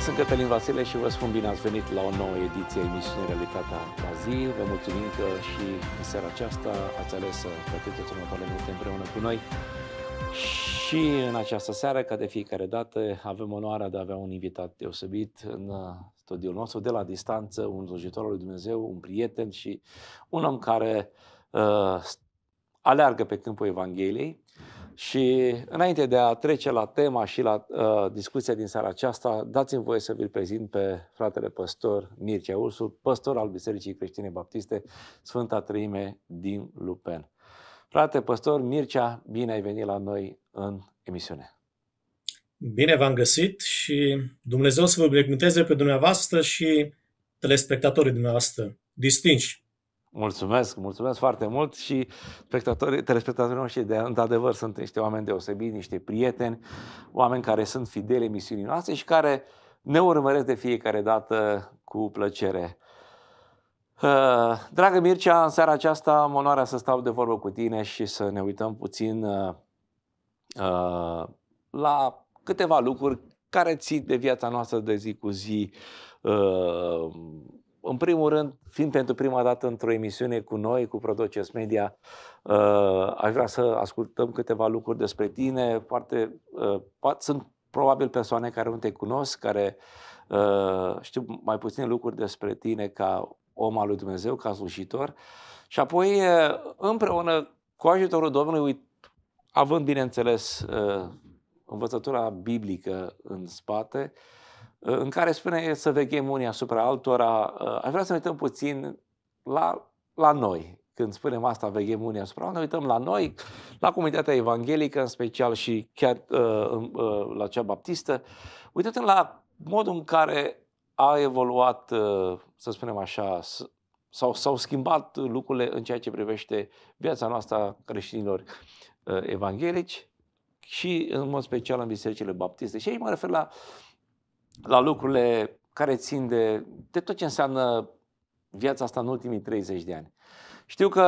sunt Cătălin Vasile și vă spun bine ați venit la o nouă ediție a emisiunii Realitatea la zi. Vă mulțumim că și în seara aceasta ați ales să petreceți următoarele minute împreună cu noi. Și în această seară, ca de fiecare dată, avem onoarea de a avea un invitat deosebit în uh, studiul nostru, de la distanță, un slujitor al lui Dumnezeu, un prieten și un om care uh, aleargă pe câmpul Evangheliei și înainte de a trece la tema și la uh, discuția din seara aceasta, dați-mi voie să vi-l prezint pe fratele păstor Mircea Ursul, păstor al Bisericii Creștine Baptiste, Sfânta Trăime din Lupen. Frate păstor Mircea, bine ai venit la noi în emisiune. Bine v-am găsit și Dumnezeu să vă binecuvânteze pe dumneavoastră și telespectatorii dumneavoastră distinși. Mulțumesc, mulțumesc foarte mult și spectatorii, telespectatorii noștri, de, într-adevăr, sunt niște oameni deosebiți, niște prieteni, oameni care sunt fidele misiunii noastre și care ne urmăresc de fiecare dată cu plăcere. Uh, dragă Mircea, în seara aceasta am onoarea să stau de vorbă cu tine și să ne uităm puțin uh, uh, la câteva lucruri care țin de viața noastră de zi cu zi, în primul rând, fiind pentru prima dată într-o emisiune cu noi, cu Prodoces Media, uh, aș vrea să ascultăm câteva lucruri despre tine. Foarte, uh, sunt probabil persoane care nu te cunosc, care uh, știu mai puține lucruri despre tine ca om al lui Dumnezeu, ca slujitor. Și apoi, împreună cu ajutorul Domnului, având, bineînțeles, învățătura biblică în spate, uh, în care spune să veghem unii asupra altora. Ă, aș vrea să ne uităm puțin la, la noi. Când spunem asta, veghem unii asupra altora, ne uităm la noi, la comunitatea evanghelică în special și chiar uh, uh, la cea baptistă. Uită-te la modul în care a evoluat, uh, să spunem așa, sau s-au schimbat lucrurile în ceea ce privește viața noastră a creștinilor uh, evanghelici și în mod special în bisericile baptiste. Și aici mă refer la uh, la lucrurile care țin de, de tot ce înseamnă viața asta în ultimii 30 de ani. Știu că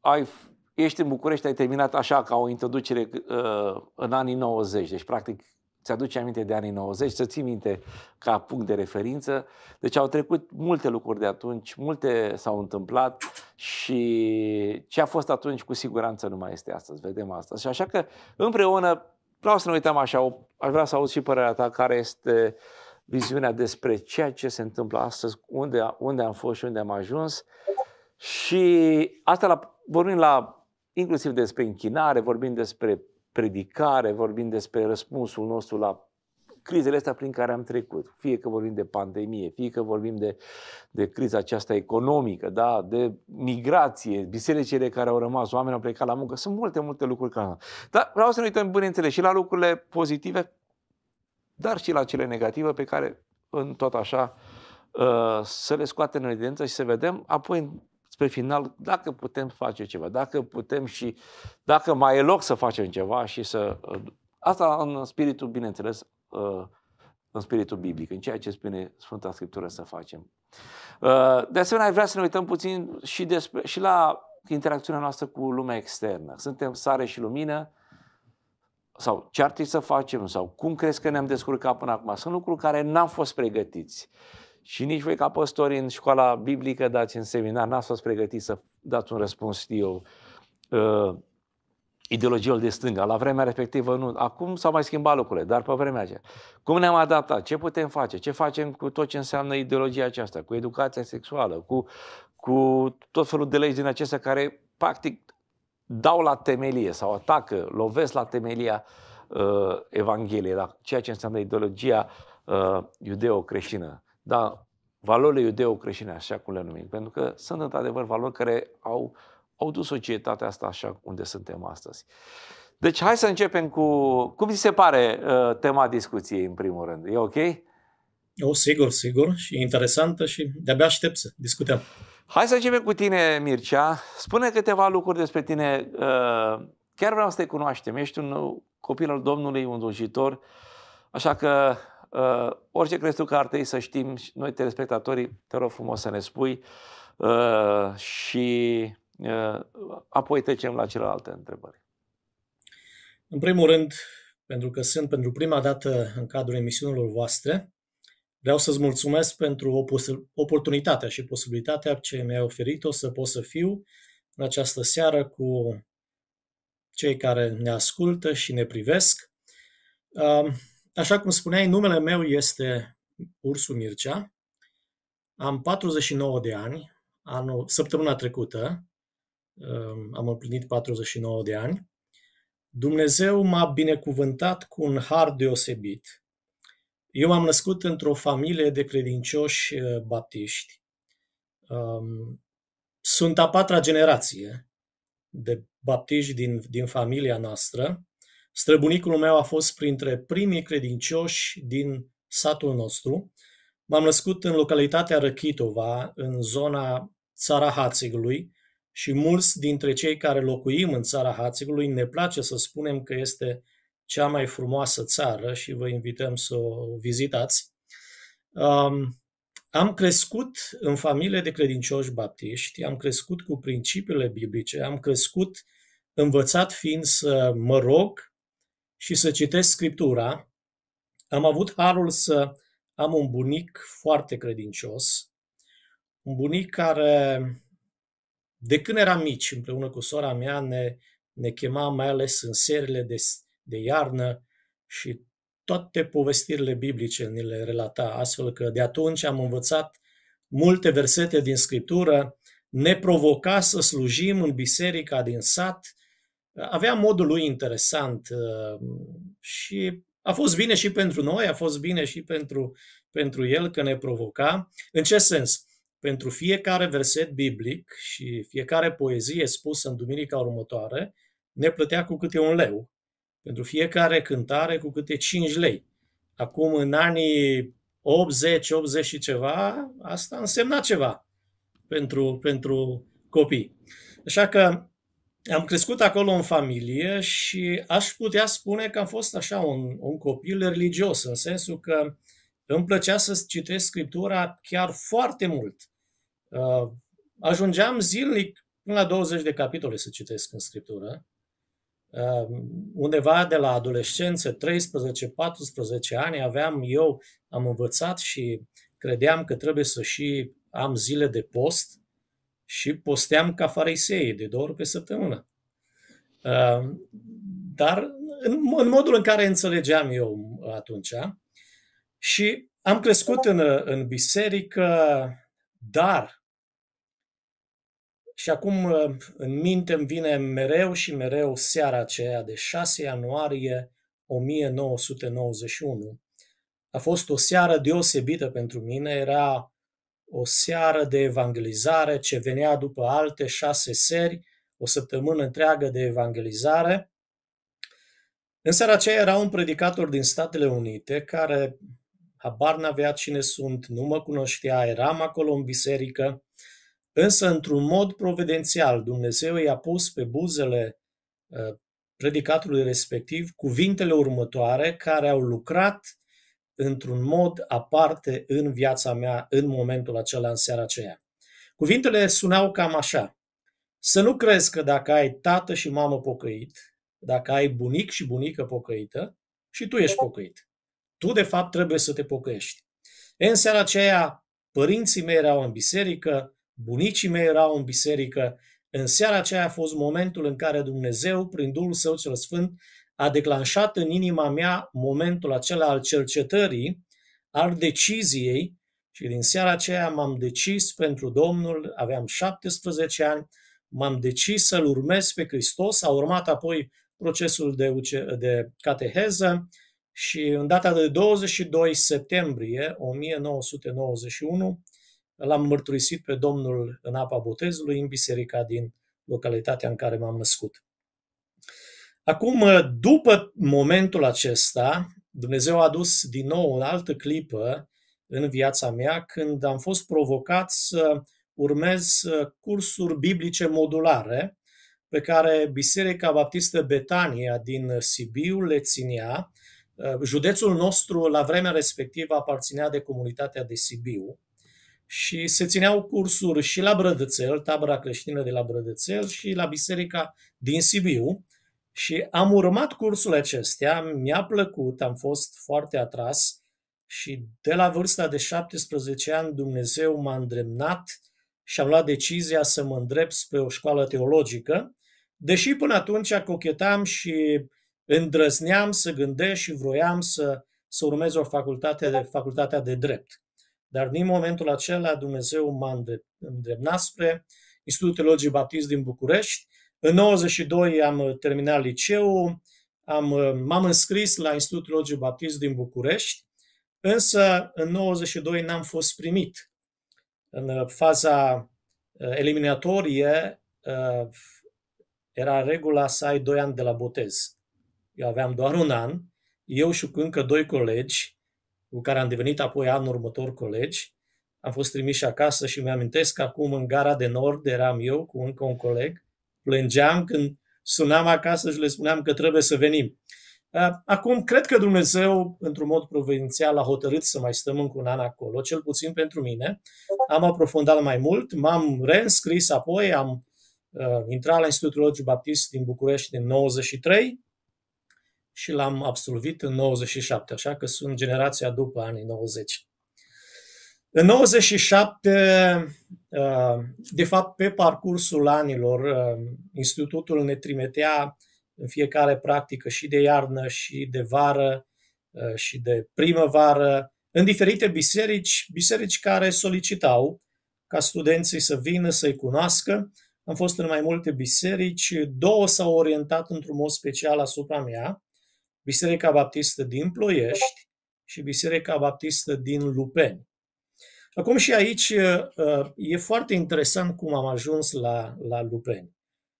ai, ești în București, ai terminat așa ca o introducere uh, în anii 90, deci practic ți-aduce aminte de anii 90, să ții minte ca punct de referință. Deci au trecut multe lucruri de atunci, multe s-au întâmplat și ce a fost atunci cu siguranță nu mai este astăzi, vedem asta. Și așa că împreună Vreau să ne uităm așa, aș vrea să aud și părerea ta care este viziunea despre ceea ce se întâmplă astăzi, unde, unde am fost și unde am ajuns. Și asta la, vorbim la, inclusiv despre închinare, vorbim despre predicare, vorbim despre răspunsul nostru la crizele astea prin care am trecut, fie că vorbim de pandemie, fie că vorbim de, de criza aceasta economică, da, de migrație, bisericile care au rămas, oamenii au plecat la muncă, sunt multe, multe lucruri care... Dar vreau să ne uităm, bineînțeles, și la lucrurile pozitive, dar și la cele negative pe care, în tot așa, ă, să le scoatem în evidență și să vedem apoi spre final dacă putem face ceva, dacă putem și dacă mai e loc să facem ceva și să... Ă, asta în spiritul, bineînțeles, Uh, în spiritul biblic, în ceea ce spune Sfânta Scriptură să facem. Uh, de asemenea, vreau să ne uităm puțin și, despre, și la interacțiunea noastră cu lumea externă. Suntem sare și lumină, sau ce ar trebui să facem, sau cum crezi că ne-am descurcat până acum. Sunt lucruri care n-am fost pregătiți. Și nici voi ca păstori în școala biblică dați în seminar, n-ați fost pregătiți să dați un răspuns, știu eu, uh, ideologiilor de stânga. La vremea respectivă nu. Acum s-au mai schimbat lucrurile, dar pe vremea aceea. Cum ne-am adaptat? Ce putem face? Ce facem cu tot ce înseamnă ideologia aceasta? Cu educația sexuală? Cu, cu tot felul de legi din acestea care practic dau la temelie sau atacă, lovesc la temelia uh, Evangheliei, la ceea ce înseamnă ideologia uh, iudeo-creștină. Da, valorile iudeo-creștine, așa cum le numim, pentru că sunt într-adevăr valori care au au dus societatea asta așa unde suntem astăzi. Deci hai să începem cu... Cum vi se pare uh, tema discuției în primul rând? E ok? O, sigur, sigur. Și interesantă și de-abia aștept să discutăm. Hai să începem cu tine, Mircea. Spune câteva lucruri despre tine. Uh, chiar vreau să te cunoaștem. Ești un copil al Domnului, un slujitor. Așa că uh, orice crezi tu că ar trebui să știm, noi telespectatorii, te rog frumos să ne spui. Uh, și Eh, apoi trecem la celelalte întrebări. În primul rând, pentru că sunt pentru prima dată în cadrul emisiunilor voastre, vreau să-ți mulțumesc pentru oportunitatea și posibilitatea ce mi-ai oferit-o să pot să fiu în această seară cu cei care ne ascultă și ne privesc. Așa cum spuneai, numele meu este Ursu Mircea, am 49 de ani, anul, săptămâna trecută, am împlinit 49 de ani, Dumnezeu m-a binecuvântat cu un har deosebit. Eu m-am născut într-o familie de credincioși uh, baptiști. Um, sunt a patra generație de baptiști din, din familia noastră. Străbunicul meu a fost printre primii credincioși din satul nostru. M-am născut în localitatea Răchitova, în zona țara Hațigului, și mulți dintre cei care locuim în țara Hațigului ne place să spunem că este cea mai frumoasă țară și vă invităm să o vizitați. Um, am crescut în familie de credincioși baptiști, am crescut cu principiile biblice, am crescut învățat fiind să mă rog și să citesc Scriptura. Am avut harul să am un bunic foarte credincios, un bunic care de când eram mici, împreună cu sora mea, ne, ne chemam mai ales în serile de, de iarnă și toate povestirile biblice ni le relata, astfel că de atunci am învățat multe versete din Scriptură, ne provoca să slujim în biserica din sat, avea modul lui interesant uh, și a fost bine și pentru noi, a fost bine și pentru, pentru el că ne provoca. În ce sens? pentru fiecare verset biblic și fiecare poezie spusă în duminica următoare, ne plătea cu câte un leu. Pentru fiecare cântare cu câte 5 lei. Acum, în anii 80, 80 și ceva, asta însemna ceva pentru, pentru copii. Așa că am crescut acolo în familie și aș putea spune că am fost așa un, un copil religios, în sensul că îmi plăcea să citesc scriptura chiar foarte mult. Uh, ajungeam zilnic până la 20 de capitole să citesc în scriptură. Uh, undeva de la adolescență, 13-14 ani, aveam eu, am învățat și credeam că trebuie să și am zile de post și posteam ca farisei de două ori pe săptămână. Uh, dar în, modul în care înțelegeam eu atunci. Și am crescut în, în biserică, dar și acum uh, în minte îmi vine mereu și mereu seara aceea de 6 ianuarie 1991. A fost o seară deosebită pentru mine, era o seară de evangelizare ce venea după alte șase seri, o săptămână întreagă de evangelizare. În seara aceea era un predicator din Statele Unite care habar n-avea cine sunt, nu mă cunoștea, eram acolo în biserică, Însă, într-un mod providențial, Dumnezeu i-a pus pe buzele ă, predicatului respectiv cuvintele următoare care au lucrat într-un mod aparte în viața mea în momentul acela, în seara aceea. Cuvintele sunau cam așa. Să nu crezi că dacă ai tată și mamă pocăit, dacă ai bunic și bunică pocăită, și tu ești pocăit. Tu, de fapt, trebuie să te pocăiești. În seara aceea, părinții mei erau în biserică, bunicii mei erau în biserică, în seara aceea a fost momentul în care Dumnezeu, prin Duhul Său cel Sfânt, a declanșat în inima mea momentul acela al cercetării, al deciziei și din seara aceea m-am decis pentru Domnul, aveam 17 ani, m-am decis să-L urmez pe Hristos, a urmat apoi procesul de, uce- de cateheză și în data de 22 septembrie 1991 L-am mărturisit pe Domnul în apa botezului, în biserica din localitatea în care m-am născut. Acum, după momentul acesta, Dumnezeu a adus din nou o altă clipă în viața mea când am fost provocat să urmez cursuri biblice modulare pe care Biserica Baptistă Betania din Sibiu le ținea. Județul nostru la vremea respectivă aparținea de comunitatea de Sibiu și se țineau cursuri și la Brădățel, tabăra creștină de la Brădățel și la biserica din Sibiu și am urmat cursul acestea, mi-a plăcut, am fost foarte atras și de la vârsta de 17 ani Dumnezeu m-a îndremnat și am luat decizia să mă îndrept spre o școală teologică, deși până atunci cochetam și îndrăzneam să gândesc și vroiam să, să urmez o facultate de, facultatea de drept. Dar din momentul acela Dumnezeu m-a îndreptat spre Institutul Teologii Baptist din București. În 92 am uh, terminat liceul, am, uh, m-am înscris la Institutul Teologii Baptist din București, însă în 92 n-am fost primit. În uh, faza eliminatorie era regula să ai doi ani de la botez. Eu aveam doar un an, eu și încă doi colegi cu care am devenit apoi anul următor colegi. Am fost trimiși acasă și mi-amintesc că acum în gara de nord eram eu cu încă un coleg. Plângeam când sunam acasă și le spuneam că trebuie să venim. Acum, cred că Dumnezeu, într-un mod providențial, a hotărât să mai stăm încă un an acolo, cel puțin pentru mine. Am aprofundat mai mult, m-am reînscris apoi, am uh, intrat la Institutul Logic Baptist din București din 93, și l-am absolvit în 97, așa că sunt generația după anii 90. În 97, uh, de fapt, pe parcursul anilor, uh, institutul ne trimitea în fiecare practică și de iarnă, și de vară, uh, și de primăvară, în diferite biserici, biserici care solicitau ca studenții să vină, să-i cunoască. Am fost în mai multe biserici, două s-au orientat într-un mod special asupra mea. Biserica Baptistă din Ploiești și Biserica Baptistă din Lupeni. Acum și aici uh, e foarte interesant cum am ajuns la, la Lupeni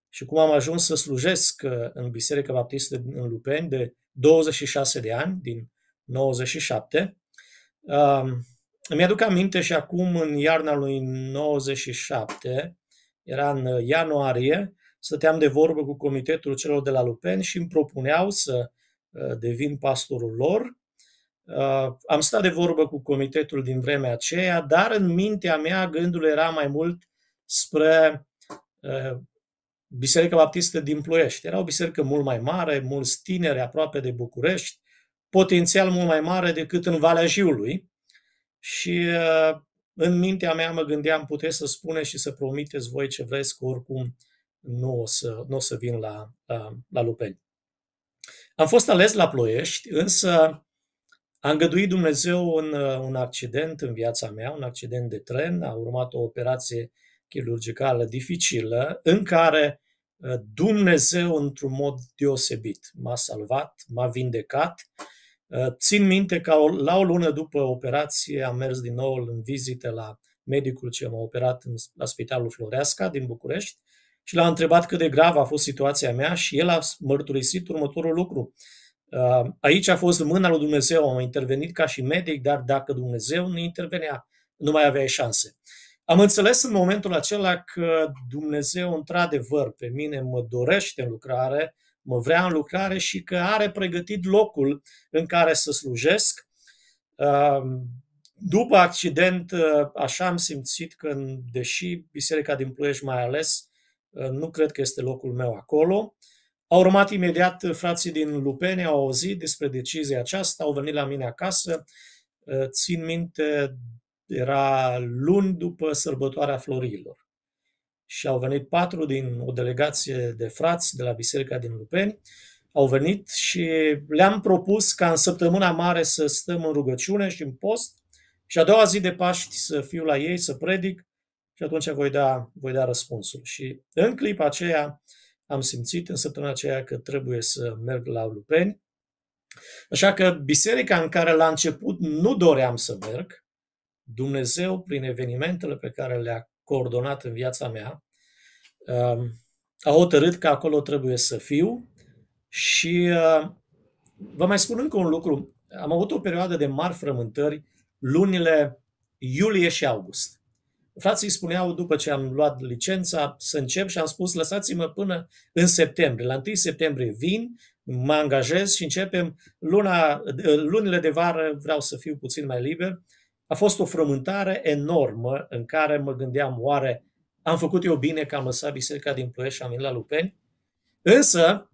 și cum am ajuns să slujesc uh, în Biserica Baptistă din Lupeni de 26 de ani, din 97. Um, îmi aduc aminte și acum în iarna lui 97, era în ianuarie, stăteam de vorbă cu comitetul celor de la Lupeni și îmi propuneau să Uh, devin pastorul lor. Uh, am stat de vorbă cu comitetul din vremea aceea, dar în mintea mea gândul era mai mult spre uh, Biserica Baptistă din Ploiești. Era o biserică mult mai mare, mulți tineri aproape de București, potențial mult mai mare decât în Valea Jiului. Și în mintea mea mă gândeam, puteți să spuneți și să promiteți voi ce vreți, că oricum nu o să, nu o să vin la, la, la Lupeni. Am fost ales la Ploiești, însă a îngăduit Dumnezeu un, uh, un accident în viața mea, un accident de tren, a urmat o operație chirurgicală dificilă, în care uh, Dumnezeu, într-un mod deosebit, m-a salvat, m-a vindecat. Uh, țin minte că la o lună după operație am mers din nou în vizite la medicul ce m-a operat în, la Spitalul Floreasca din București și l-a întrebat cât de grav a fost situația mea și el a mărturisit următorul lucru. Uh, Aici a fost mâna lui Dumnezeu, am intervenit ca și medic, dar dacă Dumnezeu nu intervenea, nu mai avea șanse. Am înțeles în momentul acela că Dumnezeu, într-adevăr, pe mine mă dorește în lucrare, mă vrea în lucrare și că are pregătit locul în care să slujesc. Uh, după accident, uh, așa am simțit că, deși Biserica din Ploiești mai ales Ă, nu cred că este locul meu acolo. Au urmat imediat frații din Lupene, au auzit despre decizia aceasta, au venit la mine acasă. Ă, țin minte, era luni după sărbătoarea florilor. Și au venit patru din o delegație de frați de la Biserica din Lupeni, au venit și le-am propus ca în săptămâna mare să stăm în rugăciune și în post și a doua zi de Paști să fiu la ei, să predic și atunci voi da, voi da răspunsul. Și în clipa aceea am simțit în săptămâna aceea că trebuie să merg la Lupeni. Așa că biserica în care la început nu doream să merg, Dumnezeu, prin evenimentele pe care le-a coordonat în viața mea, um, a hotărât că acolo trebuie să fiu și uh, vă mai spun încă un lucru. Am avut o perioadă de mari frământări lunile iulie și august. Frații spuneau, după ce am luat licența, să încep și am spus, lăsați-mă până în septembrie. La 1 septembrie vin, mă angajez și începem luna, lunile de vară, vreau să fiu puțin mai liber. A fost o frământare enormă în care mă gândeam, oare am făcut eu bine că am lăsat biserica din Ploiești și am venit la Lupeni? Însă,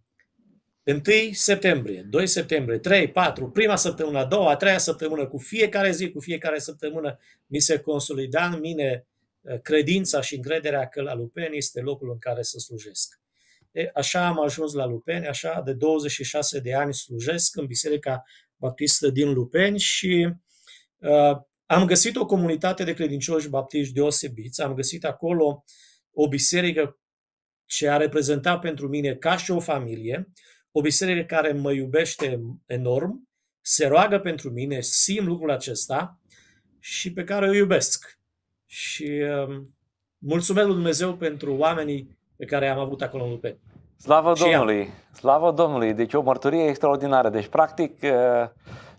1 septembrie, 2 septembrie, 3, 4, prima săptămână, a doua, a treia săptămână, cu fiecare zi, cu fiecare săptămână, mi se consolida în mine Eh, credința și încrederea că la Lupeni este locul în care să slujesc. E, așa am ajuns la Lupeni, așa de 26 de ani slujesc în Biserica Baptistă din Lupeni și uh, am găsit o comunitate de credincioși baptiști deosebiți, am găsit acolo o biserică ce a reprezentat pentru mine ca și o familie, o biserică care mă iubește enorm, se roagă pentru mine, simt lucrul acesta și pe care o iubesc și um, mulțumesc lui Dumnezeu pentru oamenii pe care am avut acolo în Lupeni. Slavă și Domnului! Ea. Slavă Domnului! Deci o mărturie extraordinară. Deci, practic, uh,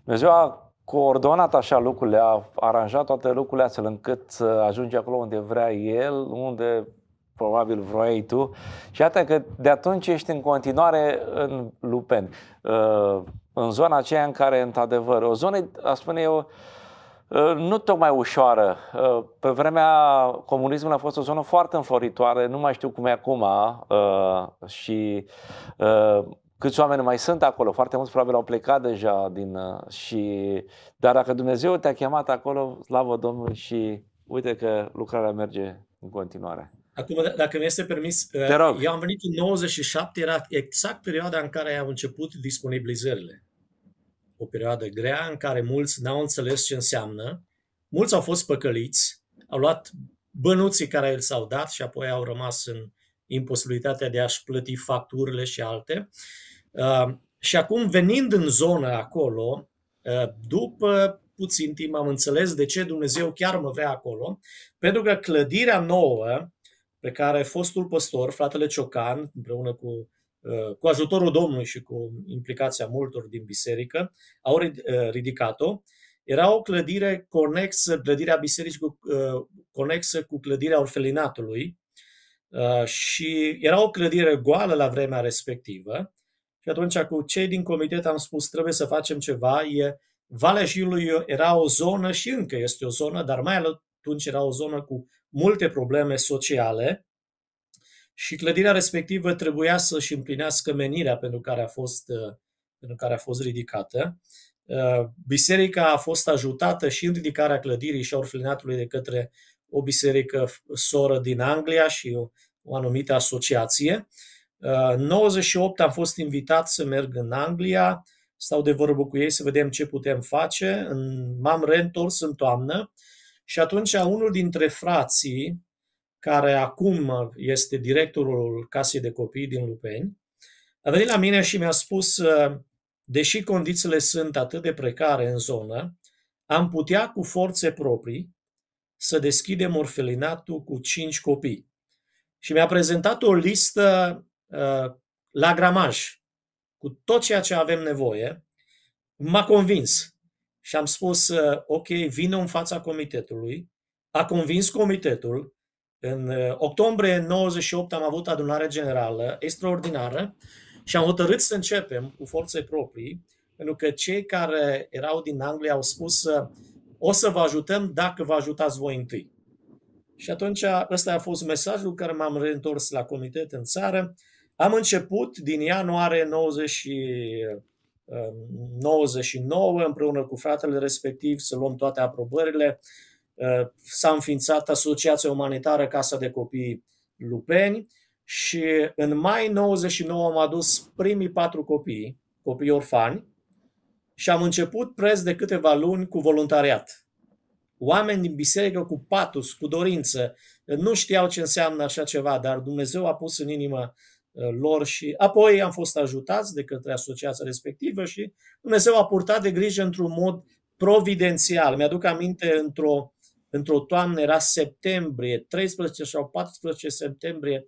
Dumnezeu a coordonat așa lucrurile, a aranjat toate lucrurile astfel încât să ajungi acolo unde vrea El, unde probabil vroiai tu. Și iată că de atunci ești în continuare în Lupen, uh, în zona aceea în care, într-adevăr, o zonă, a spune eu, Ă, nu tocmai ușoară. Ă, pe vremea comunismului a fost o zonă foarte înfloritoare, nu mai știu cum e acum ă, și câți oameni mai sunt acolo, foarte mulți probabil au plecat deja din și dar dacă Dumnezeu te-a chemat acolo, slavă Domnului și uite că lucrarea merge în continuare. Acum, dacă mi este permis, eu am venit în 97, era exact perioada în care au început disponibilizările o perioadă grea în care mulți n-au înțeles ce înseamnă, mulți au fost păcăliți, au luat bănuții care îl s-au dat și apoi au rămas în imposibilitatea de a-și plăti facturile și alte. Uh, și acum, venind în zonă acolo, uh, după puțin timp am înțeles de ce Dumnezeu chiar mă vrea acolo, pentru că clădirea nouă pe care fostul păstor, fratele Ciocan, împreună cu Uh, cu ajutorul Domnului și cu implicația multor din biserică, au uh, ridicat-o. Era o clădire conexă, clădirea bisericii cu, uh, conexă cu clădirea orfelinatului și era o clădire goală la vremea respectivă. Și atunci cu cei din comitet am spus trebuie să facem ceva. E, Valea Jilului era o zonă și încă este o zonă, dar mai atunci era o zonă cu multe probleme sociale și clădirea respectivă trebuia să-și împlinească menirea pentru care a fost, uh, pentru care a fost ridicată. Uh, biserica a fost ajutată și în ridicarea clădirii și a orfelinatului de către o biserică soră din Anglia și o, o anumită asociație. Uh, în 98 am fost invitat să merg în Anglia, stau de vorbă cu ei să vedem ce putem face. M-am reîntors în toamnă și atunci unul dintre frații care acum este directorul casei de copii din Lupeni, a venit la mine și mi-a spus, uh, deși condițiile sunt atât de precare în zonă, am putea cu forțe proprii să deschidem orfelinatul cu cinci copii. Și mi-a prezentat o listă uh, la gramaj cu tot ceea ce avem nevoie. M-a convins și am spus, uh, ok, vină în fața comitetului. A convins comitetul, în uh, octombrie 98 am avut adunare generală extraordinară și am hotărât să începem cu forțe proprii, pentru că cei care erau din Anglia au spus o să vă ajutăm dacă vă ajutați voi întâi. Și atunci ăsta a fost mesajul care m-am reîntors la comitet în țară. Am început din ianuarie 90 99 uh, împreună cu fratele respectiv să luăm toate aprobările Uh, s-a înființat Asociația Umanitară Casa de Copii Lupeni și în mai 99 am adus primii patru copii, copii orfani, și am început preț de câteva luni cu voluntariat. Oameni din biserică cu patus, cu dorință, nu știau ce înseamnă așa ceva, dar Dumnezeu a pus în inima uh, lor și apoi am fost ajutați de către asociația respectivă și Dumnezeu a purtat de grijă într-un mod providențial. Mi-aduc aminte într-o într-o toamnă, era septembrie, 13 sau 14 septembrie,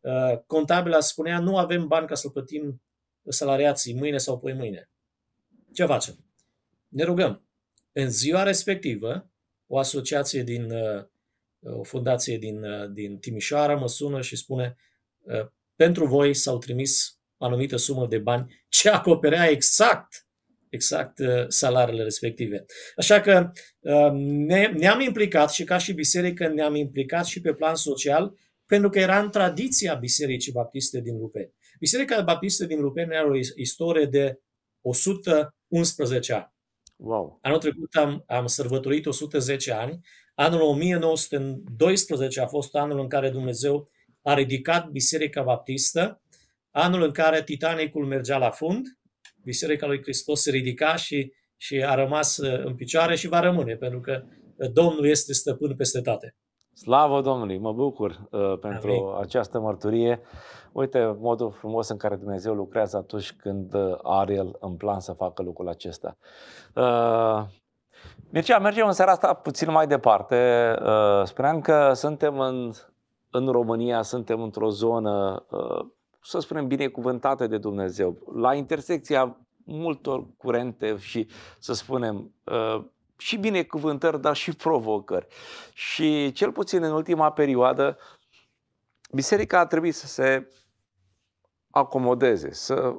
uh, contabila spunea nu avem bani ca să plătim salariații mâine sau poi mâine. Ce facem? Ne rugăm. În ziua respectivă, o asociație din, uh, o fundație din, uh, din Timișoara mă sună și spune pentru voi s-au trimis anumită sumă de bani ce acoperea exact exact uh, salariile respective. Așa că uh, ne, ne-am implicat și ca și biserică ne-am implicat și pe plan social pentru că era în tradiția Bisericii Baptiste din Rupeni. Biserica Baptistă din Rupeni are o istorie de 111 ani. Wow. Anul trecut am, am sărbătorit 110 ani. Anul 1912 a fost anul în care Dumnezeu a ridicat Biserica Baptistă, anul în care Titanicul mergea la fund, Biserica lui Hristos se ridica și, și a rămas uh, în picioare și va rămâne, pentru că uh, Domnul este stăpân peste toate. Slavă Domnului! Mă bucur uh, pentru Amin. această mărturie. Uite modul frumos în care Dumnezeu lucrează atunci când uh, are El în plan să facă lucrul acesta. Uh, Mircea, mergem în seara asta puțin mai departe. Uh, spuneam că suntem în, în România, suntem într-o zonă uh, să spunem, binecuvântată de Dumnezeu, la intersecția multor curente și, să spunem, uh, și binecuvântări, dar și provocări. Și cel puțin în ultima perioadă, biserica a trebuit să se acomodeze, să,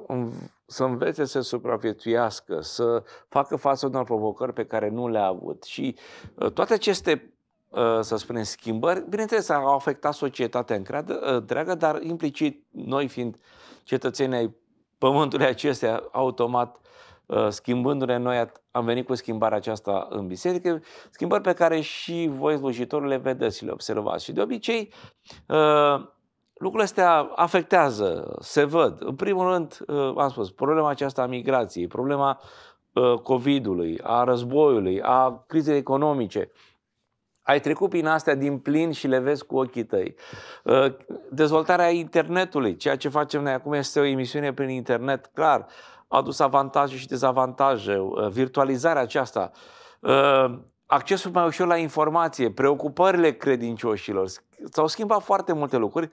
să învețe să supraviețuiască, să facă față unor provocări pe care nu le-a avut. Și uh, toate aceste Uh, să spunem, schimbări, bineînțeles, au afectat societatea întreagă, uh, dar implicit, noi fiind cetățenii ai pământului acestea, automat uh, schimbându-ne noi, am venit cu schimbarea aceasta în biserică, schimbări pe care și voi slujitorii le vedeți și le observați. Și de obicei, lucrurile astea afectează, se văd. În primul rând, am spus, problema aceasta a migrației, problema COVID-ului, a războiului, a crizei economice, ai trecut prin astea din plin și le vezi cu ochii tăi. Uh, dezvoltarea internetului, ceea ce facem noi acum este o emisiune prin internet, clar, a adus avantaje și dezavantaje, uh, virtualizarea aceasta, uh, accesul mai ușor la informație, preocupările credincioșilor. S-au schimbat foarte multe lucruri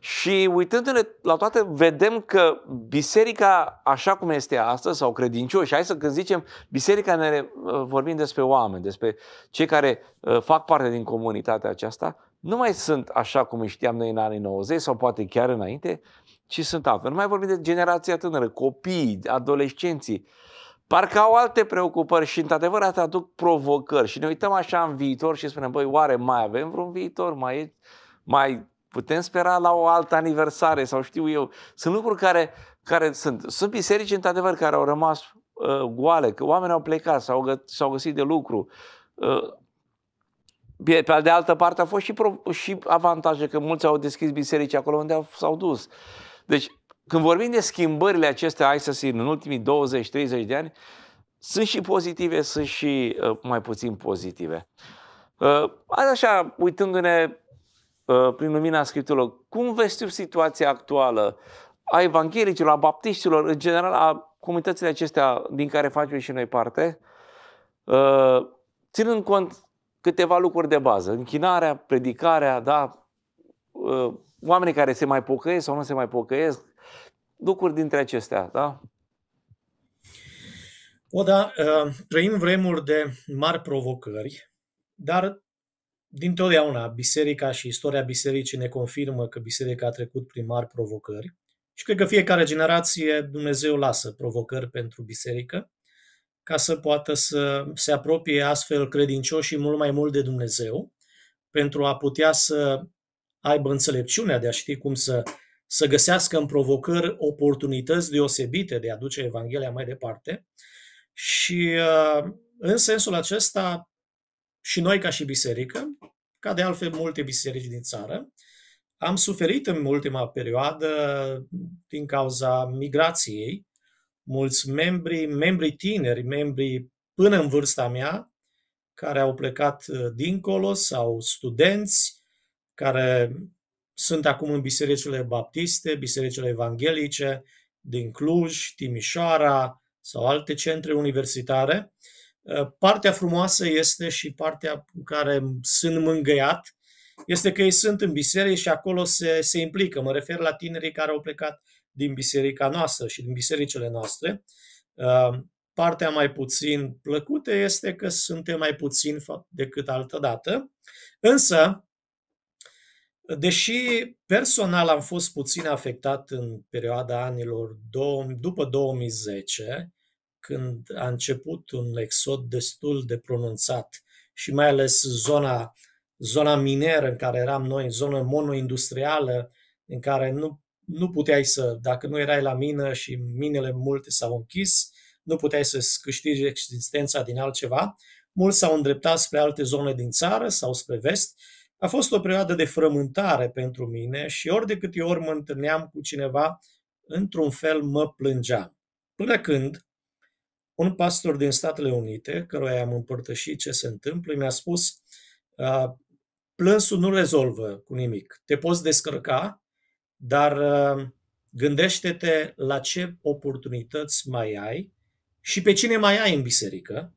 și uitându-ne la toate, vedem că biserica, așa cum este astăzi, sau credincioși, hai să când zicem, biserica ne uh, vorbim despre oameni, despre cei care uh, fac parte din comunitatea aceasta, nu mai sunt așa cum îi știam noi în anii 90 sau poate chiar înainte, ci sunt altfel. Nu mai vorbim de generația tânără, copii, adolescenții. Parcă au alte preocupări și, într-adevăr, asta aduc provocări. Și ne uităm așa în viitor și spunem, băi, oare mai avem vreun viitor? Mai, e, mai putem spera la o altă aniversare sau știu eu. Sunt lucruri care, care sunt. Sunt biserici, într-adevăr, care au rămas uh, goale, că oamenii au plecat, s-au, gă- s-au găsit de lucru. Uh, pe de altă parte a fost și, pro- și avantaje că mulți au deschis biserici acolo unde au, s-au dus. Deci când vorbim de schimbările acestea, hai să zic, în ultimii 20-30 de ani, sunt și pozitive, sunt și uh, mai puțin pozitive. Uh, așa, uitându-ne uh, prin lumina Scripturilor, cum vezi tu situația actuală a evanghelicilor, a baptiștilor, în general a comunitățile acestea din care facem și noi parte, uh, ținând cont câteva lucruri de bază, închinarea, predicarea, da, uh, oamenii care se mai pocăiesc sau nu se mai pocăiesc, lucruri dintre acestea, da? O, da, uh, trăim vremuri de mari provocări, dar dintotdeauna biserica și istoria bisericii ne confirmă că biserica a trecut prin mari provocări și cred că fiecare generație Dumnezeu lasă provocări pentru biserică ca să poată să se apropie astfel credincioșii mult mai mult de Dumnezeu pentru a putea să aibă înțelepciunea de a ști cum să să găsească în provocări oportunități deosebite de a duce Evanghelia mai departe. Și uh, în sensul acesta, și noi ca și biserică, ca de altfel multe biserici din țară, am suferit în ultima perioadă din cauza migrației. Mulți membri, membri tineri, membri până în vârsta mea, care au plecat uh, dincolo sau studenți care sunt acum în bisericile baptiste, bisericile evanghelice din Cluj, Timișoara sau alte centre universitare. Eh, partea frumoasă este și partea cu care sunt mângăiat, este că ei sunt în biserică și acolo se, se implică. Mă refer la tinerii care au plecat din biserica noastră și din bisericile noastre. Eh, partea mai puțin plăcută este că suntem mai puțin decât altă dată, însă Deși personal am fost puțin afectat în perioada anilor după 2010, când a început un exod destul de pronunțat și mai ales zona, zona mineră în care eram noi, zona monoindustrială, în care nu, nu puteai să, dacă nu erai la mină și minele multe s-au închis, nu puteai să câștigi existența din altceva, mulți s-au îndreptat spre alte zone din țară sau spre vest a fost o perioadă de frământare pentru mine și ori de câte ori mă întâlneam cu cineva, într-un fel mă plângeam. Până când un pastor din Statele Unite, căruia am împărtășit ce se întâmplă, mi-a spus plânsul nu rezolvă cu nimic. Te poți descărca, dar gândește-te la ce oportunități mai ai și pe cine mai ai în biserică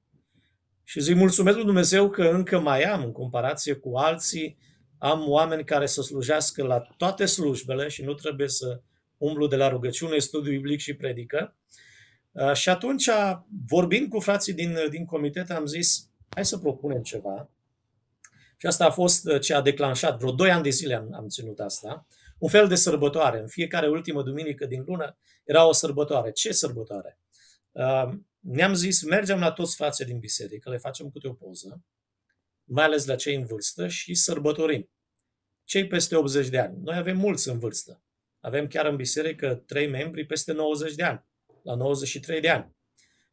și zic mulțumesc lui Dumnezeu că încă mai am, în comparație cu alții, am oameni care să slujească la toate slujbele și nu trebuie să umblu de la rugăciune, studiu biblic și predică. Și atunci, vorbind cu frații din, din comitet, am zis, hai să propunem ceva. Și asta a fost uh, ce a declanșat. Vreo doi ani de zile am, am ținut asta. Un fel de sărbătoare. În fiecare ultimă duminică din lună era o sărbătoare. Ce sărbătoare? ne-am zis, mergem la toți frații din biserică, le facem câte o poză, mai ales la cei în vârstă și sărbătorim. Cei peste 80 de ani. Noi avem mulți în vârstă. Avem chiar în biserică trei membri peste 90 de ani, la 93 de ani.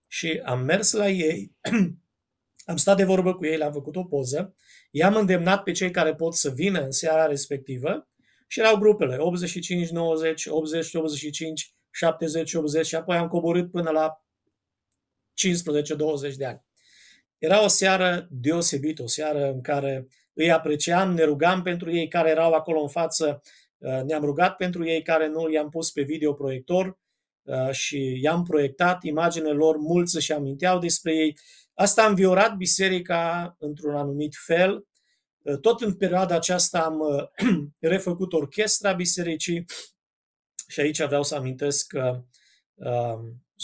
Și am mers la ei, am stat de vorbă cu ei, le-am făcut o poză, i-am îndemnat pe cei care pot să vină în seara respectivă și erau grupele 85, 90, 80, 85, 70, 80 și apoi am coborât până la 15-20 de ani. Era o seară deosebită, o seară în care îi apreciam, ne rugam pentru ei care erau acolo în față, uh, ne-am rugat pentru ei care nu i-am pus pe videoproiector uh, și i-am proiectat imaginele lor, mulți și aminteau despre ei. Asta a înviorat biserica într-un anumit fel. Uh, tot în perioada aceasta am refăcut orchestra bisericii și aici vreau să amintesc că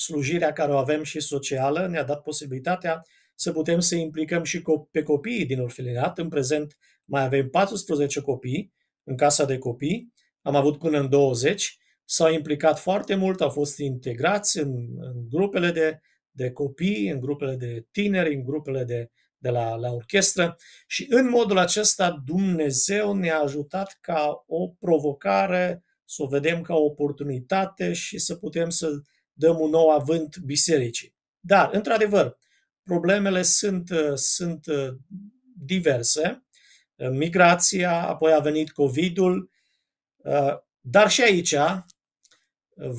slujirea care o avem și socială ne-a dat posibilitatea să putem să implicăm și pe copiii din orfelinat. În prezent mai avem 14 copii în casa de copii, am avut până în 20, s-au implicat foarte mult, au fost integrați în, în grupele de, de copii, în grupele de tineri, în grupele de, de la, la orchestră și în modul acesta Dumnezeu ne-a ajutat ca o provocare să o vedem ca o oportunitate și să putem să dăm un nou avânt bisericii. Dar, într-adevăr, problemele sunt, uh, sunt uh, diverse. Uh, migrația, apoi a venit COVID-ul, dar și aici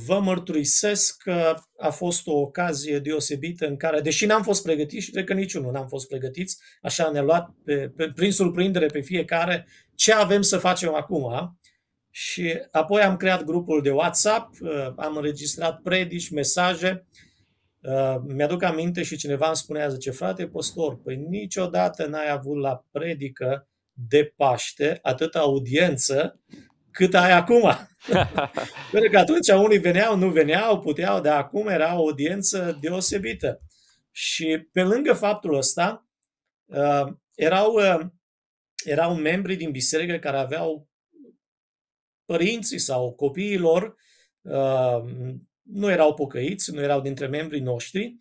vă mărturisesc că a fost o ocazie deosebită în care, deși n-am fost pregătiți, și cred că niciunul n-am fost pregătiți, așa ne-a luat pe, pe, prin surprindere pe fiecare ce avem să facem acum, și apoi am creat grupul de WhatsApp, uh, am înregistrat predici, mesaje. Uh, mi-aduc aminte și cineva îmi spunea, zice, frate postor, păi niciodată n-ai avut la predică de Paște atâta audiență cât ai acum. Pentru că atunci unii veneau, nu veneau, puteau, dar acum era o audiență deosebită. Și pe lângă faptul ăsta, uh, erau, erau membri din biserică care aveau părinții sau copiilor uh, nu erau pocăiți, nu erau dintre membrii noștri,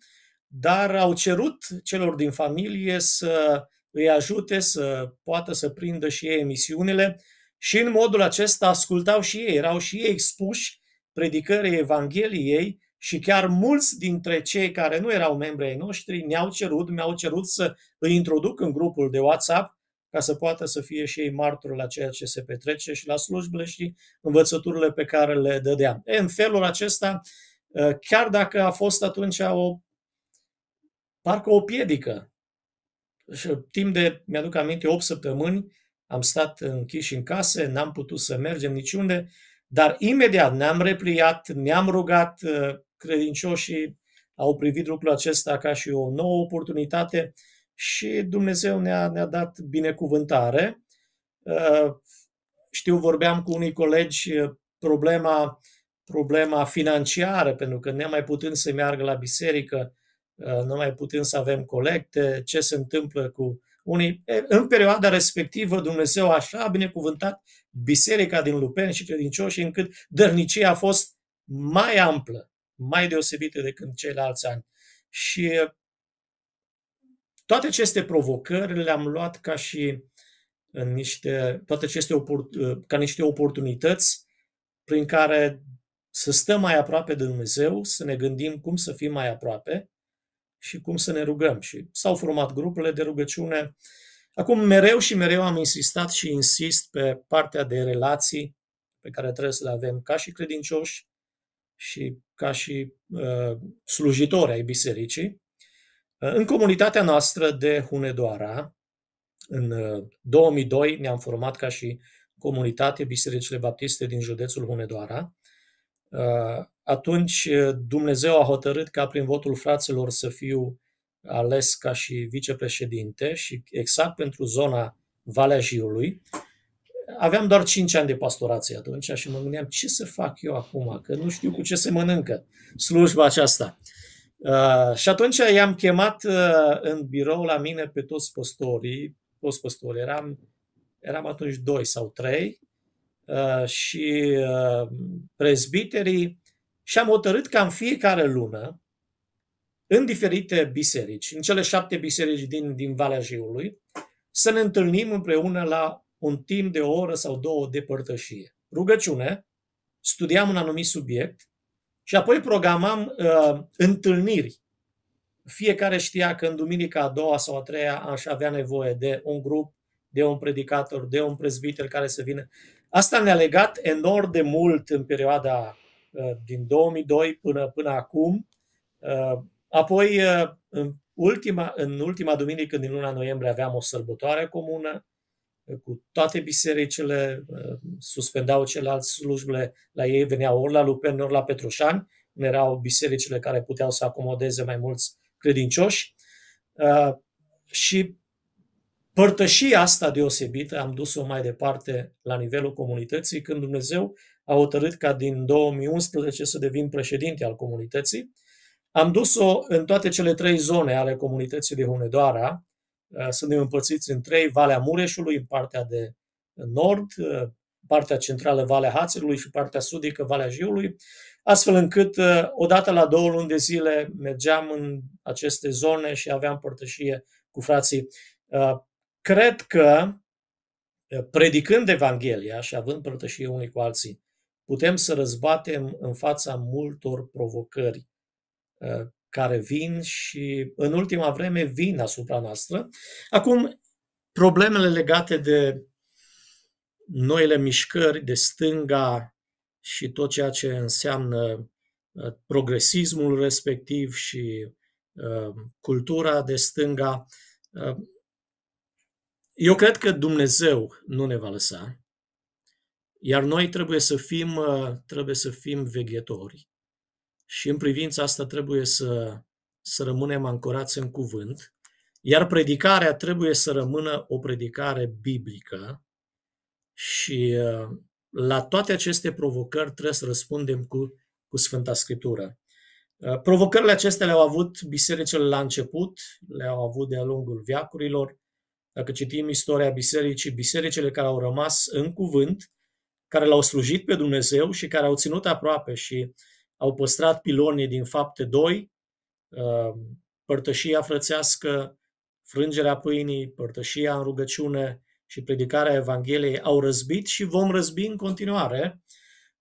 dar au cerut celor din familie să îi ajute să poată să prindă și ei emisiunile și în modul acesta ascultau și ei, erau și ei expuși predicării Evangheliei și chiar mulți dintre cei care nu erau membrii noștri ne-au cerut, mi-au cerut să îi introduc în grupul de WhatsApp ca să poată să fie și ei martori la ceea ce se petrece și la slujbele și învățăturile pe care le dădeam. E, în felul acesta, ă, chiar dacă a fost atunci o, parcă o piedică, și timp de, mi-aduc aminte, 8 săptămâni am stat închiși în case, n-am putut să mergem niciunde, dar imediat ne-am repliat, ne-am rugat, ă, credincioșii au privit lucrul acesta ca și o nouă oportunitate și Dumnezeu ne-a, ne-a dat binecuvântare. Uh, știu, vorbeam cu unii colegi uh, problema, problema financiară, pentru că ne mai putând să meargă la biserică, uh, nu mai putând să avem colecte, ce se întâmplă cu unii. În perioada respectivă Dumnezeu așa a binecuvântat biserica din Lupen și credincioșii încât dărnicia a fost mai amplă, mai deosebită decât ceilalți ani. Și toate aceste provocări le-am luat ca și în niște, toate aceste opor- ca niște oportunități prin care să stăm mai aproape de Dumnezeu, să ne gândim cum să fim mai aproape și cum să ne rugăm. Și s-au format grupele de rugăciune. Acum mereu și mereu am insistat și insist pe partea de relații pe care trebuie să le avem ca și credincioși și ca și uh, slujitori ai bisericii. În comunitatea noastră de Hunedoara, în 2002 uh, ne-am format ca și comunitate Bisericile Baptiste din județul Hunedoara. Uh, atunci uh, Dumnezeu a hotărât ca prin votul fraților să fiu ales ca și vicepreședinte și exact pentru zona Valea Jiului. Aveam doar 5 ani de pastorație atunci și mă gândeam ce să fac eu acum, că nu știu cu ce se mănâncă slujba aceasta. Uh, și atunci i-am chemat uh, în birou la mine pe toți păstorii, toți păstorii, eram, eram atunci doi sau trei uh, și uh, prezbiterii și am hotărât ca în fiecare lună, în diferite biserici, în cele șapte biserici din, din Valea Jiului, să ne întâlnim împreună la un timp de o oră sau două de părtășie. Rugăciune, studiam un anumit subiect, și apoi programam uh, întâlniri. Fiecare știa că în duminica a doua sau a treia aș avea nevoie de un grup, de un predicator, de un prezbiter care să vină. Asta ne-a legat enorm de mult în perioada uh, din 2002 până, până acum. Uh, apoi, uh, în ultima, în ultima duminică din luna noiembrie aveam o sărbătoare comună, cu toate bisericile, uh, suspendau celelalte slujbe la ei, veneau ori la Lupen, ori la Petrușani, erau bisericile care puteau să acomodeze mai mulți credincioși. Uh, și părtășia asta deosebită am dus-o mai departe la nivelul comunității, când Dumnezeu a hotărât ca din 2011 să devin președinte al comunității. Am dus-o în toate cele trei zone ale comunității de Hunedoara, Uh, suntem împărțiți în trei, Valea Mureșului, în partea de nord, uh, partea centrală Valea Hațelului și partea sudică Valea Jiului, astfel încât uh, odată la două luni de zile mergeam în aceste zone și aveam părtășie cu frații. Cred că predicând Evanghelia și având părtășie unii cu alții, putem să răzbatem în fața multor provocări care vin și în ultima vreme vin asupra noastră. Acum, problemele legate de noile mișcări de stânga și tot ceea ce înseamnă uh, progresismul respectiv și uh, cultura de stânga. Uh, eu cred că Dumnezeu nu ne va lăsa, iar noi trebuie să fim, trebuie să fim veghetori. Și în privința asta trebuie să, să rămânem ancorați în cuvânt, iar predicarea trebuie să rămână o predicare biblică și uh, la toate aceste provocări trebuie să răspundem cu, cu Sfânta Scriptură. Uh, provocările acestea le-au avut bisericile la început, le-au avut de-a lungul veacurilor. Dacă citim istoria bisericii, bisericile care au rămas în cuvânt, care l-au slujit pe Dumnezeu și care au ținut aproape și au păstrat pilonii din fapte 2, uh, părtășia frățească, frângerea pâinii, părtășia în rugăciune și predicarea Evangheliei au răzbit și vom răzbi în continuare,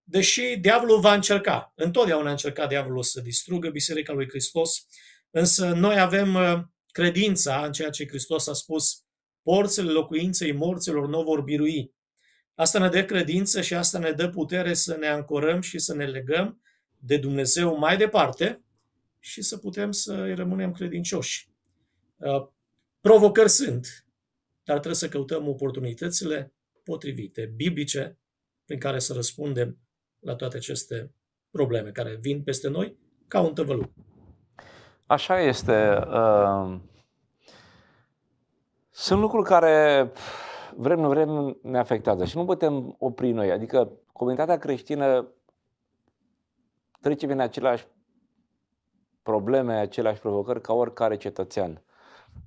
deși diavolul va încerca. Întotdeauna a încercat diavolul să distrugă Biserica lui Hristos, însă noi avem uh, credința în ceea ce Hristos a spus, porțile locuinței morților nu vor birui. Asta ne dă credință și asta ne dă putere să ne ancorăm și să ne legăm de Dumnezeu mai departe și să putem să îi rămânem credincioși. Uh, provocări sunt, dar trebuie să căutăm oportunitățile potrivite, biblice, prin care să răspundem la toate aceste probleme care vin peste noi ca un tăvălu. Așa este. Uh, sunt lucruri care vrem, nu vrem ne afectează și nu putem opri noi. Adică comunitatea creștină trece prin aceleași probleme, aceleași provocări ca oricare cetățean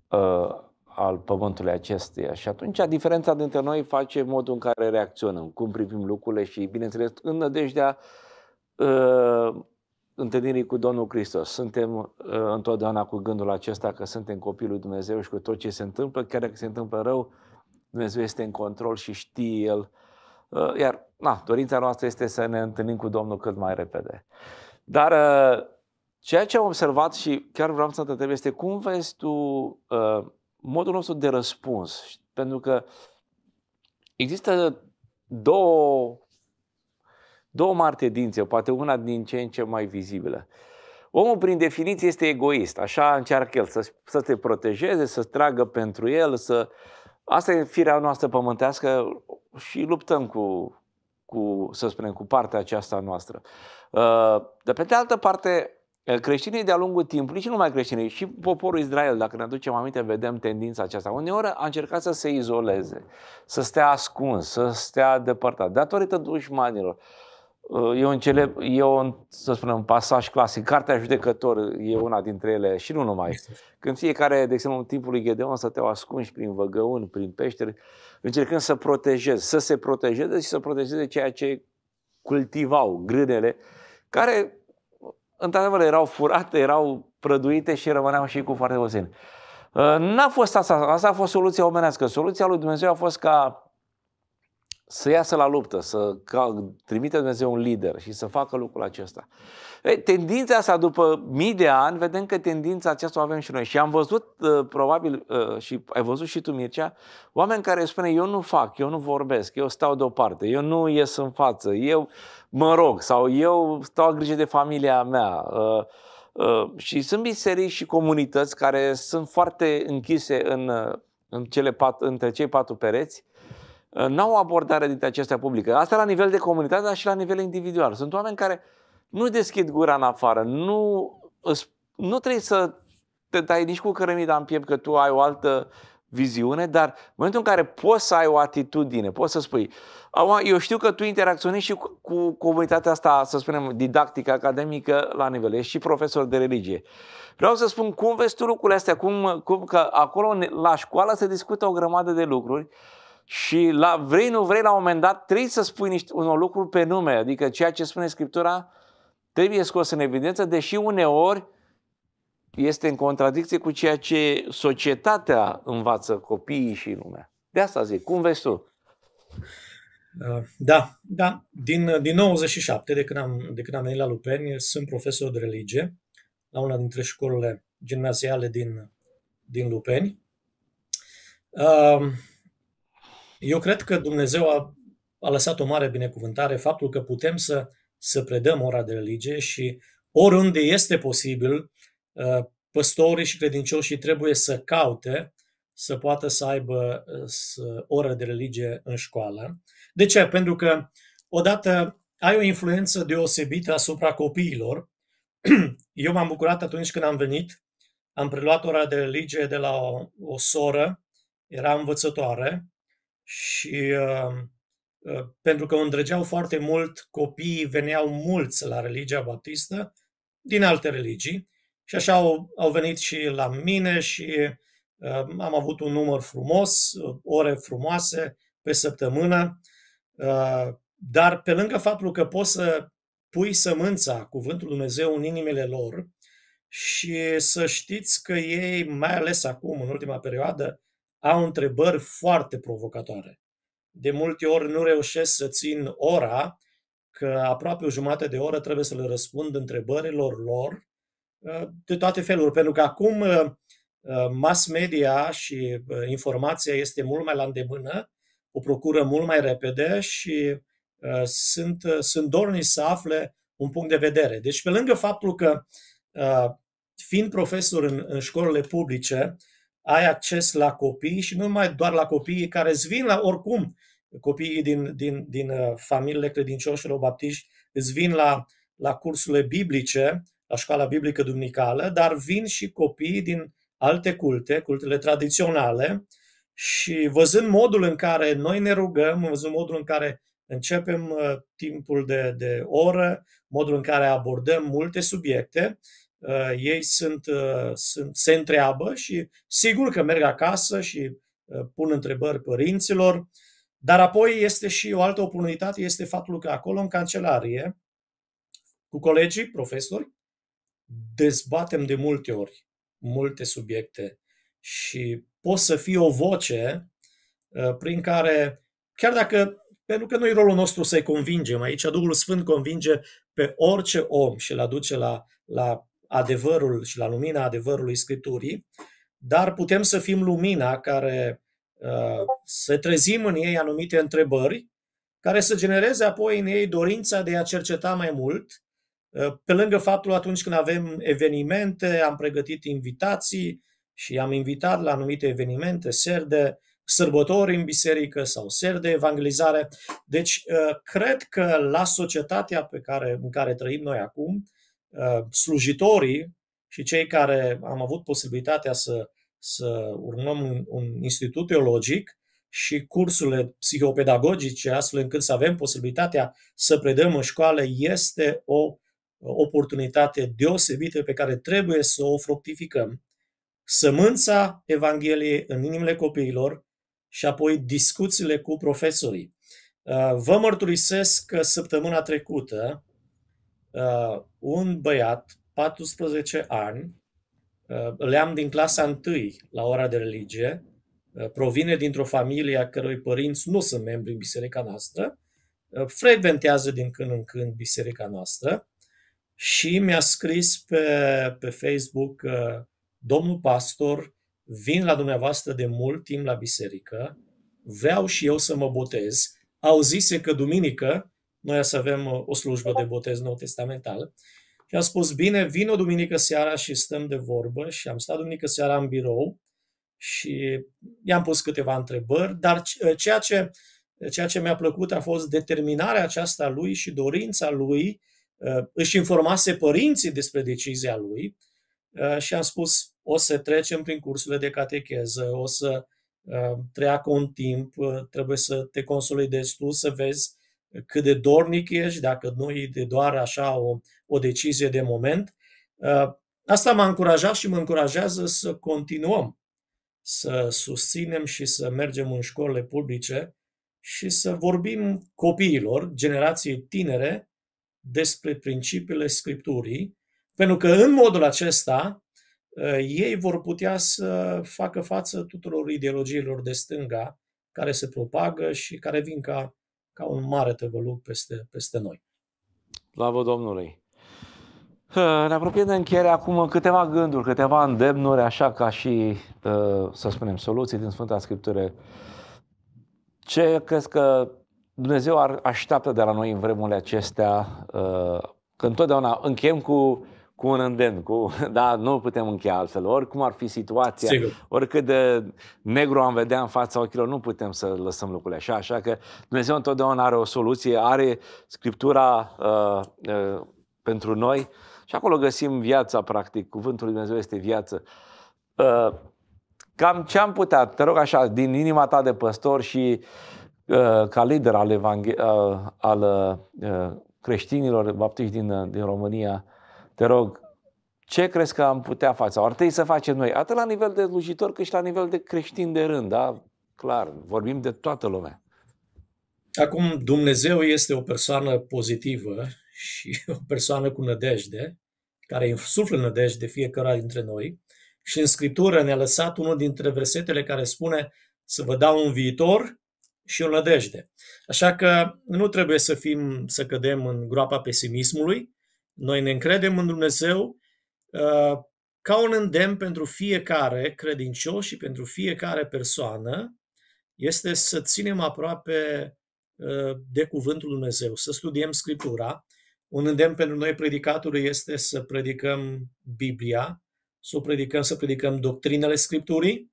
uh, al pământului acestuia. Și atunci diferența dintre noi face modul în care reacționăm, cum privim lucrurile și, bineînțeles, în nădejdea uh, întâlnirii cu Domnul Hristos. Suntem uh, întotdeauna cu gândul acesta că suntem copiii lui Dumnezeu și cu tot ce se întâmplă, chiar dacă se întâmplă rău, Dumnezeu este în control și știe El uh, Uh, iar, na, dorința noastră este să ne întâlnim cu Domnul cât mai repede. Dar uh, ceea ce am observat și chiar vreau să te întreb este cum vezi tu uh, modul nostru de răspuns? Pentru că există două, două mari tendințe, poate una din ce în ce mai vizibilă. Omul, prin definiție, este egoist. Așa încearcă el să, să te protejeze, să tragă pentru el, să... Asta e firea noastră pământească și luptăm cu, cu să spunem, cu partea aceasta noastră. Uh, de pe de altă parte, uh, creștinii de-a lungul timpului, și nu numai creștinii, și poporul Israel, dacă ne aducem aminte, vedem tendința aceasta. Uneori a încercat să se izoleze, să stea ascuns, să stea depărtat, datorită dușmanilor. Uh, Uh, e un, celeb, e un, să spunem, un pasaj clasic. Cartea judecător e una dintre ele și nu numai. Când fiecare, de exemplu, în timpul lui Gedeon te ascunși prin văgăuni, prin peșteri, încercând să protejeze, să se protejeze și să protejeze ceea ce cultivau, grânele, care, într-adevăr, erau furate, erau prăduite și rămâneau și cu foarte puțin. Uh, n-a fost asta, asta a fost soluția omenească. Soluția lui Dumnezeu a fost ca să iasă la luptă, să trimite Dumnezeu un lider și să facă lucrul acesta. tendința asta, după mii de ani, vedem că tendința aceasta o avem și noi. Și am văzut, uh, probabil, uh, și ai văzut și tu, Mircea, oameni care spune, eu nu fac, eu nu vorbesc, eu stau deoparte, eu nu ies în față, eu mă rog, sau eu stau grijă de familia mea. Uh, și sunt biserici și comunități care sunt foarte închise în, în cele pat, între cei patru pereți, Ă, n-au o abordare dintre acestea publică. Asta la nivel de comunitate, dar și la nivel individual. Sunt oameni care nu deschid gura în afară, nu, nu trebuie să te dai nici cu cărămida în piept că tu ai o altă viziune, dar în momentul în care poți să ai o atitudine, poți să spui, eu știu că tu interacționezi și cu, cu comunitatea asta, să spunem, didactică, academică, la nivel, ești și profesor de religie. Vreau să spun cum vezi tu lucrurile astea, cum, cum că acolo la școală se discută o grămadă de lucruri, uh, și la, vrei, nu vrei, la un moment dat trebuie să spui niște, un lucru pe nume, adică ceea ce spune Scriptura trebuie scos în evidență, deși uneori este în contradicție cu ceea ce societatea învață copiii și lumea. De asta zic, cum vezi tu? Da, da. Din, din 97, de când, am, de când am venit la Lupeni, sunt profesor de religie la una dintre școlile gimnaziale din, din Lupeni. Uh, eu cred că Dumnezeu a, a lăsat o mare binecuvântare faptul că putem să, să predăm ora de religie și oriunde este posibil, uh, păstorii și credincioșii trebuie să caute să poată să aibă uh, să, oră de religie în școală. De ce? Pentru că odată ai o influență deosebită asupra copiilor. Eu m-am bucurat atunci când am venit, am preluat ora de religie de la o, o soră, era învățătoare și uh, uh, pentru că îndrăgeau foarte mult, copiii veneau mulți la religia baptistă din alte religii și așa au, au venit și la mine și uh, am avut un număr frumos, uh, ore frumoase pe săptămână, uh, dar pe lângă faptul că poți să pui sămânța, cuvântul Dumnezeu, în inimile lor și să știți că ei, mai ales acum, în ultima perioadă, au întrebări foarte provocatoare. De multe ori nu reușesc să țin ora, că aproape o jumătate de oră trebuie să le răspund întrebărilor lor uh, de toate feluri, pentru că acum uh, uh, mass media și informația este mult mai la îndemână, o procură mult mai repede și sunt, sunt dorni să afle un punct de vedere. Deci, pe lângă faptul că, fiind profesor în, în școlile publice, ai acces la copii și nu numai doar la copiii care îți vin la oricum, copiii din, din, din uh, familiile credincioșilor baptiști îți vin la, la cursurile biblice, la școala biblică duminicală, dar vin și copiii din alte culte, cultele tradiționale și văzând modul în care noi ne rugăm, văzând modul în care începem uh, timpul de, de oră, modul în care abordăm multe subiecte, Uh, ei sunt, uh, sunt, se întreabă și sigur că merg acasă și uh, pun întrebări părinților, dar apoi este și o altă oportunitate, este faptul că acolo în cancelarie, cu colegii, profesori, dezbatem de multe ori multe subiecte și poți să fie o voce prin care, chiar dacă, pentru că nu e rolul nostru să-i convingem, aici Duhul Sfânt convinge pe orice om și îl aduce la, la adevărul și la lumina adevărului Scripturii, dar putem să fim lumina care uh, să trezim în ei anumite întrebări care să genereze apoi în ei dorința de a cerceta mai mult, uh, pe lângă faptul atunci când avem evenimente, am pregătit invitații și am invitat la anumite evenimente, seri de sărbători în biserică sau seri de evangelizare. Deci, uh, cred că la societatea pe care, în care trăim noi acum, Uh, slujitorii și cei care am avut posibilitatea să, să urmăm un, un institut teologic și cursurile psihopedagogice, astfel încât să avem posibilitatea să predăm în școală, este o oportunitate deosebită pe care trebuie să o fructificăm. Sămânța Evangheliei în inimile copiilor și apoi discuțiile cu profesorii. Uh, vă mărturisesc că săptămâna trecută uh, un băiat, 14 ani, uh, am din clasa 1 la ora de religie, uh, provine dintr-o familie a cărui părinți nu sunt membri în biserica noastră, uh, frecventează din când în când biserica noastră și mi-a scris pe, pe Facebook, uh, domnul pastor, vin la dumneavoastră de mult timp la biserică, vreau și eu să mă botez, auzise că duminică noi să avem uh, o slujbă de botez nou testamental. Și am spus, bine, vin o duminică seara și stăm de vorbă și am stat duminică seara în birou și i-am pus câteva întrebări, dar uh, ceea ce, uh, ceea ce mi-a plăcut a fost determinarea aceasta lui și dorința lui, își informase părinții despre decizia lui și am spus, o să trecem prin cursurile de catecheză, o să treacă un timp, trebuie să te consolidezi tu, să vezi cât de dornic ești, dacă nu e de doar așa o, o decizie de moment. Uh, asta m-a încurajat și mă încurajează să continuăm, să susținem și să mergem în școlile publice și să vorbim copiilor, generației tinere, despre principiile Scripturii, pentru că în modul acesta uh, ei vor putea să facă față tuturor ideologiilor de stânga care se propagă și care vin ca ca un mare tăvălug peste, peste noi. Slavă Domnului! Ne apropiem de încheiere acum câteva gânduri, câteva îndemnuri, așa ca și, ă, să spunem, soluții din Sfânta Scriptură. Ce crezi că Dumnezeu ar așteaptă de la noi în vremurile acestea? Ă, că întotdeauna încheiem cu cu un îndemn, cu, da, nu putem încheia altfel. Oricum ar fi situația, Sigur. oricât de negru am vedea în fața ochilor, nu putem să lăsăm lucrurile așa. Așa că Dumnezeu întotdeauna are o soluție, are Scriptura uh, uh, pentru noi și acolo găsim viața, practic. Cuvântul lui Dumnezeu este viață. Uh, cam ce am putea, te rog așa, din inima ta de păstor și uh, ca lider al, Evanghe- uh, al uh, creștinilor baptiști din, uh, din România, te rog, ce crezi că am putea face sau ar trebui să facem noi, atât la nivel de slujitor cât și la nivel de creștin de rând, da? Clar, vorbim de toată lumea. Acum, Dumnezeu este o persoană pozitivă și o persoană cu nădejde, care suflă nădejde fiecare dintre noi și în Scriptură ne-a lăsat unul dintre versetele care spune să vă dau un viitor și o nădejde. Așa că nu trebuie să fim, să cădem în groapa pesimismului, noi ne încredem în Dumnezeu uh, ca un îndemn pentru fiecare credincios și pentru fiecare persoană este să ținem aproape uh, de Cuvântul Dumnezeu, să studiem Scriptura. Un îndemn pentru noi predicatori este să predicăm Biblia, să predicăm, să predicăm doctrinele Scripturii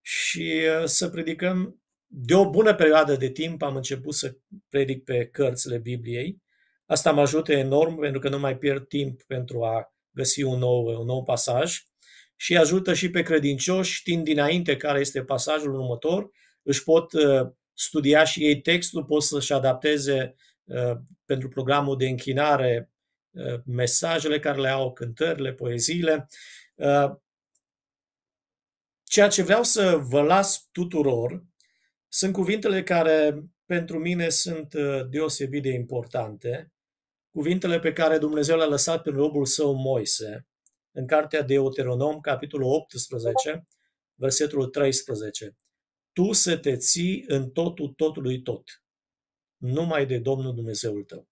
și uh, să predicăm de o bună perioadă de timp am început să predic pe cărțile Bibliei, Asta mă ajută enorm pentru că nu mai pierd timp pentru a găsi un nou, un nou pasaj și ajută și pe credincioși, știind dinainte care este pasajul următor, își pot uh, studia și ei textul, pot să-și adapteze uh, pentru programul de închinare uh, mesajele care le au, cântările, poeziile. Ceea ce vreau să vă las tuturor sunt cuvintele care pentru mine sunt deosebit de importante cuvintele pe care Dumnezeu le-a lăsat prin robul său Moise, în cartea Deuteronom, capitolul 18, versetul 13. Tu să te ții în totul totului tot, numai de Domnul Dumnezeul tău.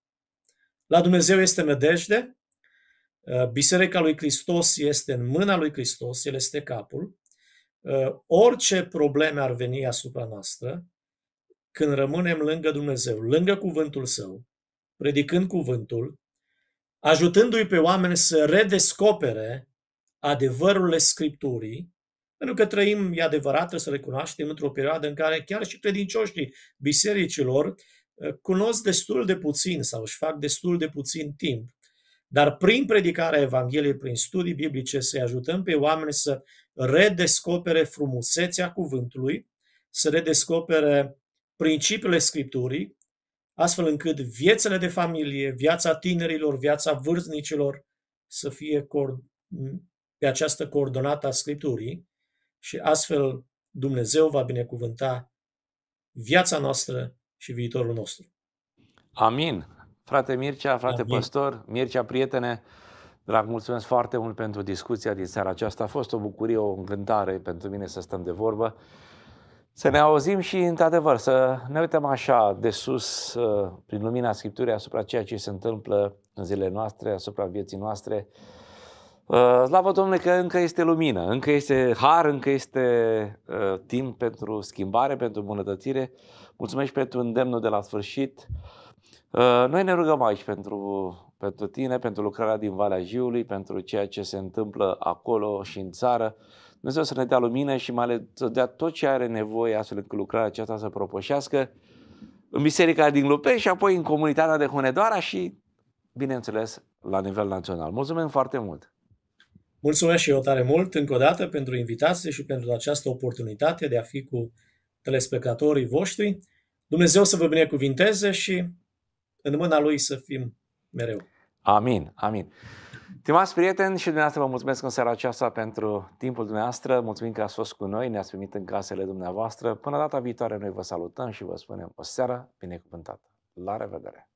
La Dumnezeu este medejde, uh, Biserica lui Hristos este în mâna lui Hristos, El este capul. Uh, orice probleme ar veni asupra noastră, când rămânem lângă Dumnezeu, lângă cuvântul Său, predicând cuvântul, ajutându-i pe oameni să redescopere adevărurile Scripturii, pentru că trăim, e adevărat, trebuie să recunoaștem, într-o perioadă în care chiar și credincioșii bisericilor uh, cunosc destul de puțin sau își fac destul de puțin timp. Dar prin predicarea Evangheliei, prin studii biblice, să ajutăm pe oameni să redescopere frumusețea cuvântului, să redescopere principiile Scripturii, astfel încât viețile de familie, viața tinerilor, viața vârstnicilor să fie pe această coordonată a Scripturii și astfel Dumnezeu va binecuvânta viața noastră și viitorul nostru. Amin. Frate Mircea, frate Amin. păstor, Mircea, prietene, drag, mulțumesc foarte mult pentru discuția din seara aceasta. A fost o bucurie, o încântare pentru mine să stăm de vorbă. Să ne auzim și, într-adevăr, să ne uităm așa de sus, uh, prin lumina Scripturii, asupra ceea ce se întâmplă în zilele noastre, asupra vieții noastre. Uh, slavă Domnului că încă este lumină, încă este har, încă este uh, timp pentru schimbare, pentru bunătățire. Mulțumesc pentru îndemnul de la sfârșit. Noi ne rugăm aici pentru, pentru tine, pentru lucrarea din Valea Jiului, pentru ceea ce se întâmplă acolo și în țară. Dumnezeu să ne dea lumină și mai ales să dea tot ce are nevoie astfel încât lucrarea aceasta să propășească în biserica din Lupe și apoi în comunitatea de Hunedoara și, bineînțeles, la nivel național. Mulțumim foarte mult! Mulțumesc și eu tare mult încă o dată pentru invitație și pentru această oportunitate de a fi cu telespectatorii voștri. Dumnezeu să vă binecuvinteze și în mâna Lui să fim mereu. Amin, amin. Stimați prieteni, și dumneavoastră vă mulțumesc în seara aceasta pentru timpul dumneavoastră. Mulțumim că ați fost cu noi, ne-ați primit în casele dumneavoastră. Până data viitoare, noi vă salutăm și vă spunem o seară binecuvântată. La revedere!